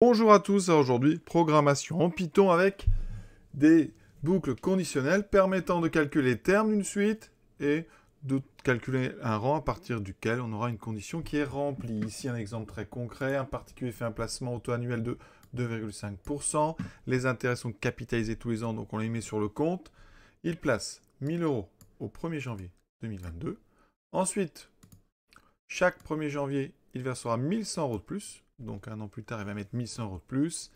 Bonjour à tous, aujourd'hui programmation en Python avec des boucles conditionnelles permettant de calculer les termes d'une suite et de calculer un rang à partir duquel on aura une condition qui est remplie. Ici un exemple très concret, un particulier fait un placement auto-annuel de 2,5%, les intérêts sont capitalisés tous les ans donc on les met sur le compte. Il place 1000 euros au 1er janvier 2022. Ensuite, chaque 1er janvier, il versera 1100 euros de plus donc un an plus tard, il va mettre 1100 euros de plus.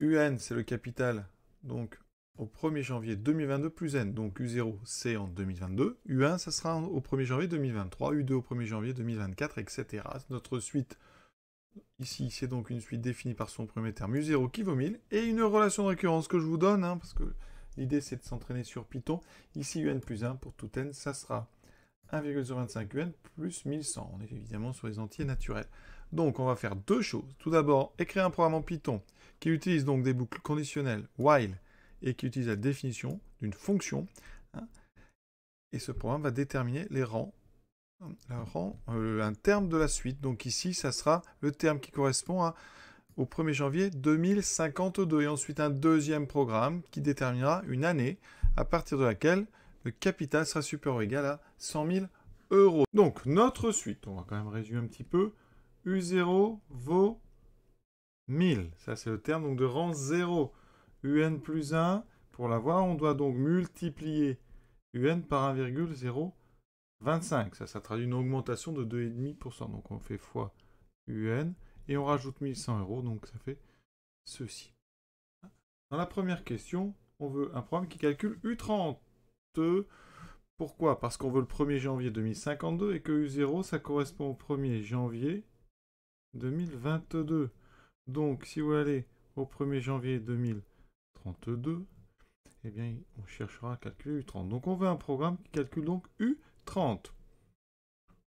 UN, c'est le capital, donc au 1er janvier 2022 plus N, donc U0, c'est en 2022. U1, ça sera au 1er janvier 2023, U2 au 1er janvier 2024, etc. Notre suite, ici, c'est donc une suite définie par son premier terme, U0 qui vaut 1000, et une relation de récurrence que je vous donne, hein, parce que l'idée, c'est de s'entraîner sur Python. Ici, UN plus 1 pour tout N, ça sera 1,025 UN plus 1100. On est évidemment sur les entiers naturels. Donc on va faire deux choses. Tout d'abord, écrire un programme en Python qui utilise donc des boucles conditionnelles while et qui utilise la définition d'une fonction. Hein. et ce programme va déterminer les rangs, hein, euh, un, terme de la suite. Donc ici, ça sera le terme qui correspond au 1er janvier 2052. Et ensuite un deuxième programme qui déterminera une année à partir de laquelle le capital sera supérieur ou égal à 100 000 euros. Donc notre suite, on va quand même résumer un petit peu. U0 vaut 1000. Ça, c'est le terme de rang 0. UN plus 1, pour l'avoir, on doit donc multiplier UN par 1,025. Ça, ça traduit une augmentation de 2,5%. Donc, on fait fois UN et on rajoute 1100 euros. Donc, ça fait ceci. Dans la première question, on veut un programme qui calcule U30. Pourquoi Parce qu'on veut le 1er janvier 2052 et que U0, ça correspond au 1er janvier 2022. Donc, si vous allez au 1er janvier 2032, eh bien, on cherchera à calculer U30. Donc, on veut un programme qui calcule donc U30.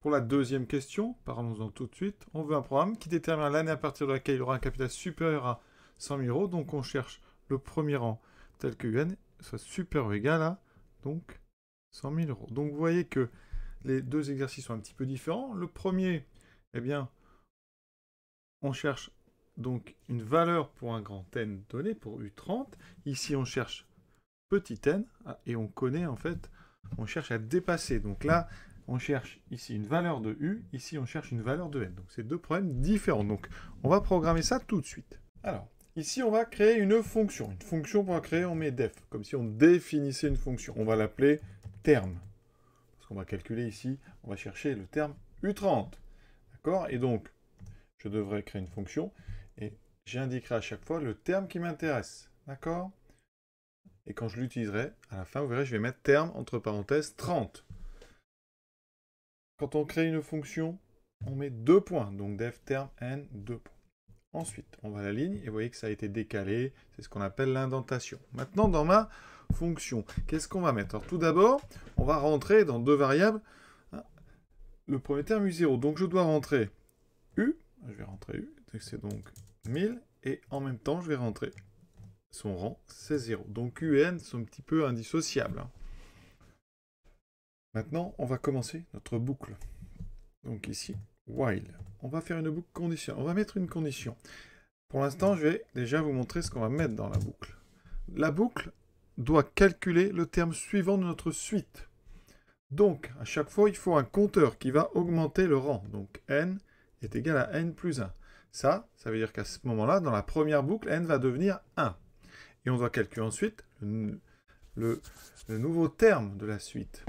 Pour la deuxième question, parlons-en tout de suite. On veut un programme qui détermine l'année à partir de laquelle il aura un capital supérieur à 100 000 euros. Donc, on cherche le premier rang tel que UN soit supérieur ou égal à donc 100 000 euros. Donc, vous voyez que les deux exercices sont un petit peu différents. Le premier, eh bien, on cherche donc une valeur pour un grand n donné, pour U30. Ici, on cherche petit n, ah, et on connaît en fait, on cherche à dépasser. Donc là, on cherche ici une valeur de U, ici on cherche une valeur de N. Donc c'est deux problèmes différents. Donc on va programmer ça tout de suite. Alors, ici on va créer une fonction. Une fonction pour créer, on met def, comme si on définissait une fonction. On va l'appeler terme. Parce qu'on va calculer ici, on va chercher le terme U30. D'accord Et donc, je devrais créer une fonction et j'indiquerai à chaque fois le terme qui m'intéresse. D'accord Et quand je l'utiliserai, à la fin, vous verrez, je vais mettre terme entre parenthèses 30. Quand on crée une fonction, on met deux points. Donc dev, terme, n, deux points. Ensuite, on va à la ligne et vous voyez que ça a été décalé. C'est ce qu'on appelle l'indentation. Maintenant, dans ma fonction, qu'est-ce qu'on va mettre Alors, tout d'abord, on va rentrer dans deux variables. Le premier terme U0. Donc, je dois rentrer U je vais rentrer U, c'est donc 1000, et en même temps, je vais rentrer son rang, c'est 0. Donc U et N sont un petit peu indissociables. Hein. Maintenant, on va commencer notre boucle. Donc ici, while. On va faire une boucle condition. On va mettre une condition. Pour l'instant, je vais déjà vous montrer ce qu'on va mettre dans la boucle. La boucle doit calculer le terme suivant de notre suite. Donc, à chaque fois, il faut un compteur qui va augmenter le rang. Donc, n est égal à n plus 1. Ça, ça veut dire qu'à ce moment-là, dans la première boucle, n va devenir 1. Et on doit calculer ensuite le, nouveau terme de la suite.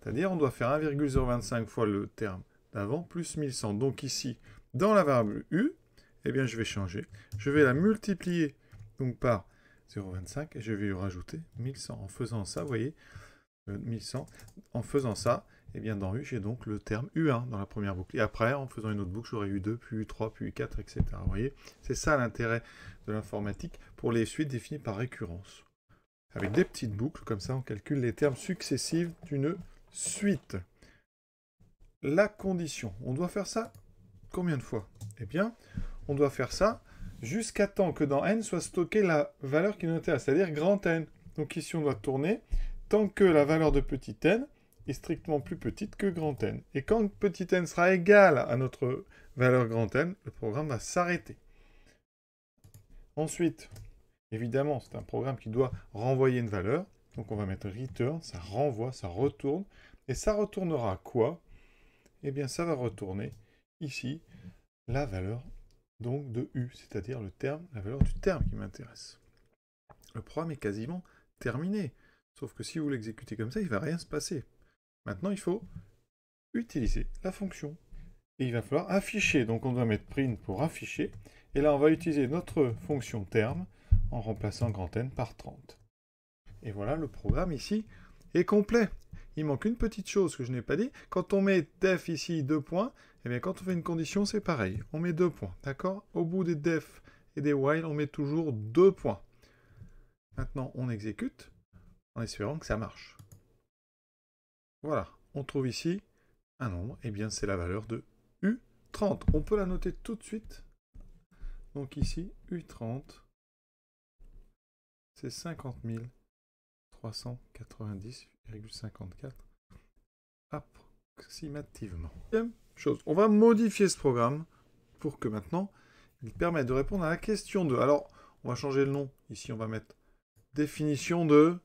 C'est-à-dire, on doit faire 1,025 fois le terme d'avant plus 1100. Donc ici, dans la variable u, eh bien, je vais changer. Je vais la multiplier donc par 0,25 et je vais lui rajouter 1100. En faisant ça, vous voyez, 1100. Euh, en faisant ça, eh bien dans U, j'ai donc le terme U1 dans la première boucle. Et après, en faisant une autre boucle, j'aurai U2, puis U3, puis U4, etc. Vous voyez, c'est ça l'intérêt de l'informatique pour les suites définies par récurrence. Avec des petites boucles, comme ça, on calcule les termes successifs d'une suite. La condition. On doit faire ça combien de fois Eh bien, on doit faire ça jusqu'à temps que dans n soit stockée la valeur qui nous intéresse, c'est-à-dire grand N. Donc ici, on doit tourner tant que la valeur de petit n est strictement plus petite que grand N. Et quand petit n sera égal à notre valeur grand N, le programme va s'arrêter. Ensuite, évidemment, c'est un programme qui doit renvoyer une valeur. Donc on va mettre return, ça renvoie, ça retourne. Et ça retournera quoi Eh bien, ça va retourner ici la valeur donc de U, c'est-à-dire le terme, la valeur du terme qui m'intéresse. Le programme est quasiment terminé. Sauf que si vous l'exécutez comme ça, il ne va rien se passer. Maintenant, il faut utiliser la fonction. Et il va falloir afficher. Donc on doit mettre print pour afficher. Et là, on va utiliser notre fonction terme en remplaçant N par 30. Et voilà, le programme ici est complet. Il manque une petite chose que je n'ai pas dit. Quand on met def ici deux points, et eh bien quand on fait une condition, c'est pareil. On met deux points, d'accord Au bout des def et des while, on met toujours deux points. Maintenant, on exécute en espérant que ça marche. Voilà, on trouve ici un nombre, et eh bien c'est la valeur de U30. On peut la noter tout de suite. Donc ici, U30, c'est 50 390,54 approximativement. Deuxième chose, on va modifier ce programme pour que maintenant, il permette de répondre à la question de. Alors, on va changer le nom. Ici, on va mettre définition de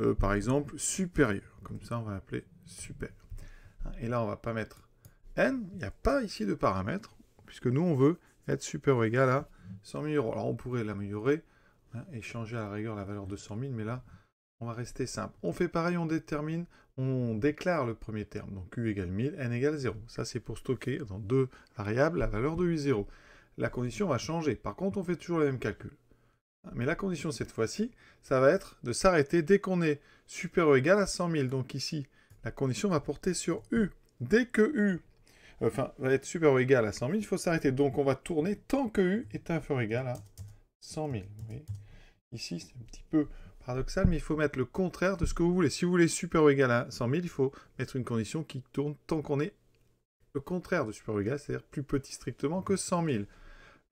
euh, par exemple, supérieur. Comme ça, on va appeler super. Hein, et là, on va pas mettre n. Il n'y a pas ici de paramètre, puisque nous, on veut être super ou égal à 100 000 euros. Alors, on pourrait l'améliorer hein, et changer à la rigueur la valeur de 100 000, mais là, on va rester simple. On fait pareil, on détermine, on déclare le premier terme. Donc, u égale 1000, n égale 0. Ça, c'est pour stocker dans deux variables la valeur de u0. La condition va changer. Par contre, on fait toujours le même calcul. Mais la condition cette fois-ci, ça va être de s'arrêter dès qu'on est supérieur ou égal à 100 000. Donc ici, la condition va porter sur U. Dès que U va être supérieur ou égal à 100 000, il faut s'arrêter. Donc on va tourner tant que U est inférieur ou égal à 100 000. Ici, c'est un petit peu paradoxal, mais il faut mettre le contraire de ce que vous voulez. Si vous voulez supérieur ou égal à 100 000, il faut mettre une condition qui tourne tant qu'on est le contraire de supérieur ou égal, c'est-à-dire plus petit strictement que 100 000.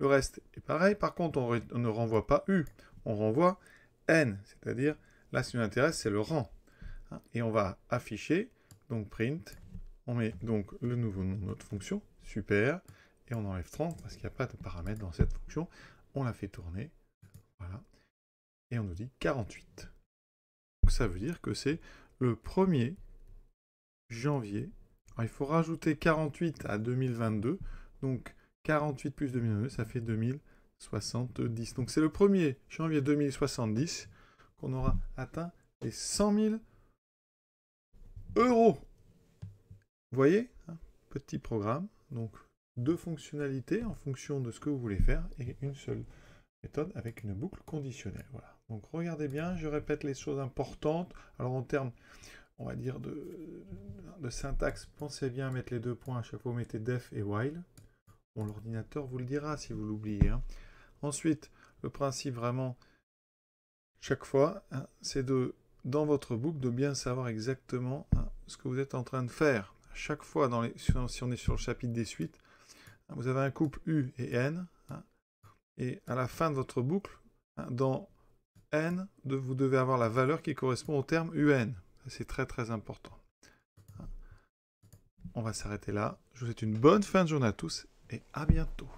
Le reste est pareil. Par contre, on, ne renvoie pas U, on renvoie N, c'est-à-dire, là, ce qui nous intéresse, c'est le rang. Hein, et on va afficher, donc print, on met donc le nouveau nom de notre fonction, super, et on enlève 30 parce qu'il n'y a pas de paramètre dans cette fonction. On la fait tourner, voilà, et on nous dit 48. Donc ça veut dire que c'est le 1er janvier. il faut rajouter 48 à 2022, donc 48 plus 2002, ça fait 2070. Donc c'est le 1er janvier 2070 qu'on aura atteint les 100 000 euros. Vous voyez hein, Petit programme. Donc deux fonctionnalités en fonction de ce que vous voulez faire et une seule méthode avec une boucle conditionnelle. Voilà. Donc regardez bien, je répète les choses importantes. Alors en termes, on va dire, de, de syntaxe, pensez bien à mettre les deux points à chaque fois, vous mettez def et while l'ordinateur vous le dira si vous l'oubliez. Hein. Ensuite, le principe vraiment, chaque fois, hein, c'est de, dans votre boucle, de bien savoir exactement hein, ce que vous êtes en train de faire. chaque fois, dans les, si on est sur le chapitre des suites, vous avez un couple U et N. et à la fin de votre boucle, dans N, vous devez avoir la valeur qui correspond au terme UN. C'est très très important. On va s'arrêter là. Je vous souhaite une bonne fin de journée à tous et à bientôt.